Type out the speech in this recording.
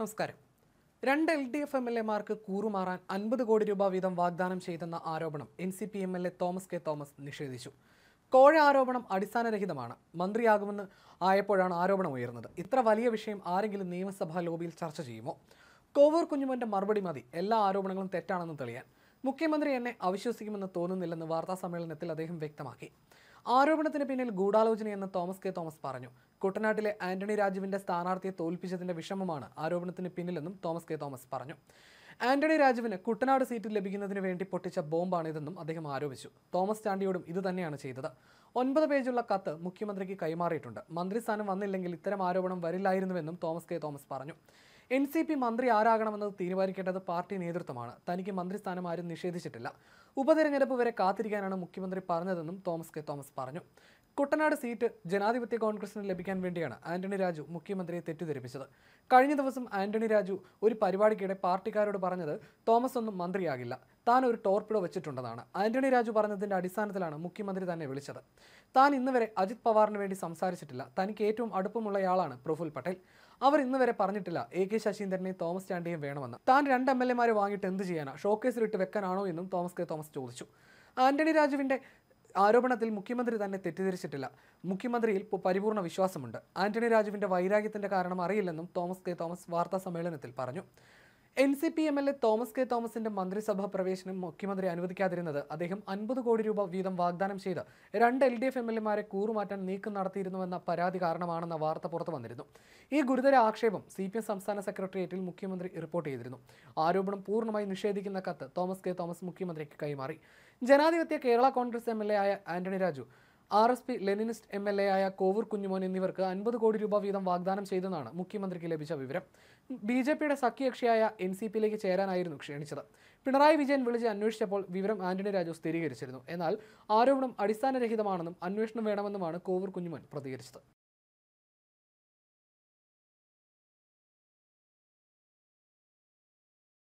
നമസ്കാരം രണ്ട് L D F M L എമാർക്ക് കൂറുമാറാൻ അൻപത് കോടി രൂപ വീതം വാഗ്ദാനം ചെയ്തെന്ന ആരോപണം N C P M L A Thomas K Thomas നിഷേധിച്ചു കോഴ ആരോപണം അടിസ്ഥാനരഹിതമാണ് മന്ത്രിയാകുമെന്ന് ആയപ്പോഴാണ് ആരോപണം ഉയർന്നത് ഇത്ര വലിയ വിഷയം ആരെങ്കിലും നിയമസഭാ ലോബിയിൽ ചർച്ച ചെയ്യുമോ കോവൂർ കുഞ്ഞുമോൻ്റെ മറുപടി മതി എല്ലാ ആരോപണങ്ങളും തെറ്റാണെന്ന് തെളിയാൻ മുഖ്യമന്ത്രി എന്നെ അവിശ്വസിക്കുമെന്ന് തോന്നുന്നില്ലെന്ന് വാർത്താ സമ്മേളനത്തിൽ അദ്ദേഹം വ്യക്തമാക്കി ആരോപണത്തിന് പിന്നിൽ ഗൂഢാലോചനയെന്ന് തോമസ് കെ തോമസ് പറഞ്ഞു കുട്ടനാട്ടിലെ ആന്റണി രാജുവിന്റെ സ്ഥാനാർത്ഥിയെ തോൽപ്പിച്ചതിന്റെ വിഷമമാണ് ആരോപണത്തിന് പിന്നിലെന്നും തോമസ് കെ തോമസ് പറഞ്ഞു ആന്റണി രാജുവിന് കുട്ടനാട് സീറ്റ് ലഭിക്കുന്നതിന് വേണ്ടി പൊട്ടിച്ച ബോംബാണിതെന്നും അദ്ദേഹം ആരോപിച്ചു തോമസ് ചാണ്ടിയോടും ഇത് തന്നെയാണ് ചെയ്തത് ഒൻപത് പേജുള്ള കത്ത് മുഖ്യമന്ത്രിക്ക് കൈമാറിയിട്ടുണ്ട് മന്ത്രിസ്ഥാനം വന്നില്ലെങ്കിൽ ഇത്തരം ആരോപണം വരില്ലായിരുന്നുവെന്നും തോമസ് കെ തോമസ് പറഞ്ഞു എൻ സി പി മന്ത്രി ആരാകണമെന്നത് തീരുമാനിക്കേണ്ടത് പാർട്ടി നേതൃത്വമാണ് തനിക്ക് മന്ത്രിസ്ഥാനം ആരും നിഷേധിച്ചിട്ടില്ല ഉപതെരഞ്ഞെടുപ്പ് വരെ കാത്തിരിക്കാനാണ് മുഖ്യമന്ത്രി പറഞ്ഞതെന്നും തോമസ് കെ തോമസ് പറഞ്ഞു കുട്ടനാട് സീറ്റ് ജനാധിപത്യ കോൺഗ്രസിന് ലഭിക്കാൻ വേണ്ടിയാണ് ആന്റണി രാജു മുഖ്യമന്ത്രിയെ തെറ്റിദ്ധരിപ്പിച്ചത് കഴിഞ്ഞ ദിവസം ആന്റണി രാജു ഒരു പരിപാടിക്കിടെ പാർട്ടിക്കാരോട് പറഞ്ഞത് തോമസ് ഒന്നും മന്ത്രിയാകില്ല താൻ ഒരു ടോർപ്പിഡോ വെച്ചിട്ടുണ്ടെന്നാണ് ആന്റണി രാജു പറഞ്ഞതിന്റെ അടിസ്ഥാനത്തിലാണ് മുഖ്യമന്ത്രി തന്നെ വിളിച്ചത് താൻ ഇന്നുവരെ അജിത് പവാറിന് വേണ്ടി സംസാരിച്ചിട്ടില്ല തനിക്ക് ഏറ്റവും അടുപ്പമുള്ള ആളാണ് പ്രഫുൽ പട്ടേൽ അവർ ഇന്നുവരെ പറഞ്ഞിട്ടില്ല എ കെ ശശീന്ദ്രനെയും തോമസ് ചാണ്ടിയും വേണമെന്ന് താൻ രണ്ട് എം എൽ എമാരെ വാങ്ങിയിട്ട് എന്ത് ചെയ്യാനാണ് ചെയ്യാനാ ഷോക്കേസിലിട്ട് വെക്കാനാണോ എന്നും തോമസ് കെ തോമസ് ചോദിച്ചു ആന്റണി രാജുവിന്റെ ആരോപണത്തിൽ മുഖ്യമന്ത്രി തന്നെ തെറ്റിദ്ധരിച്ചിട്ടില്ല മുഖ്യമന്ത്രിയിൽ പരിപൂർണ വിശ്വാസമുണ്ട് ആന്റണി രാജുവിന്റെ വൈരാഗ്യത്തിന്റെ കാരണം അറിയില്ലെന്നും തോമസ് കെ തോമസ് വാർത്താ സമ്മേളനത്തിൽ പറഞ്ഞു N C P M L A Thomas K തോമസിന്റെ മന്ത്രിസഭാ പ്രവേശനം മുഖ്യമന്ത്രി അനുവദിക്കാതിരുന്നത് അദ്ദേഹം അൻപത് കോടി രൂപ വീതം വാഗ്ദാനം ചെയ്ത് രണ്ട് L D F M L എമാരെ കൂറുമാറ്റാൻ നീക്കം നടത്തിയിരുന്നുവെന്ന പരാതി കാരണമാണെന്ന വാർത്ത പുറത്തു വന്നിരുന്നു ഈ ഗുരുതര ആക്ഷേപം സി പി എം സംസ്ഥാന സെക്രട്ടേറിയറ്റിൽ മുഖ്യമന്ത്രി റിപ്പോർട്ട് ചെയ്തിരുന്നു ആരോപണം പൂർണ്ണമായി നിഷേധിക്കുന്ന കത്ത് തോമസ് കെ തോമസ് മുഖ്യമന്ത്രിക്ക് കൈമാറി Janadhipathya Kerala Congress M L A ആയ Antony Raju R S P Leninist M L A ആയ കോവൂർ കുഞ്ഞുമോൻ എന്നിവർക്ക് അൻപത് കോടി രൂപ വീതം വാഗ്ദാനം ചെയ്തെന്നാണ് മുഖ്യമന്ത്രിക്ക് ലഭിച്ച വിവരം ബി ജെ പിയുടെ സഖ്യകക്ഷിയായ എൻ സി പിയിലേക്ക് ചേരാനായിരുന്നു ക്ഷണിച്ചത് പിണറായി വിജയൻ വിളിച്ച് അന്വേഷിച്ചപ്പോൾ വിവരം ആന്റണി രാജു സ്ഥിരീകരിച്ചിരുന്നു എന്നാൽ ആരോപണം അടിസ്ഥാനരഹിതമാണെന്നും അന്വേഷണം വേണമെന്നുമാണ് കോവൂർ കുഞ്ഞുമോൻ പ്രതികരിച്ചത്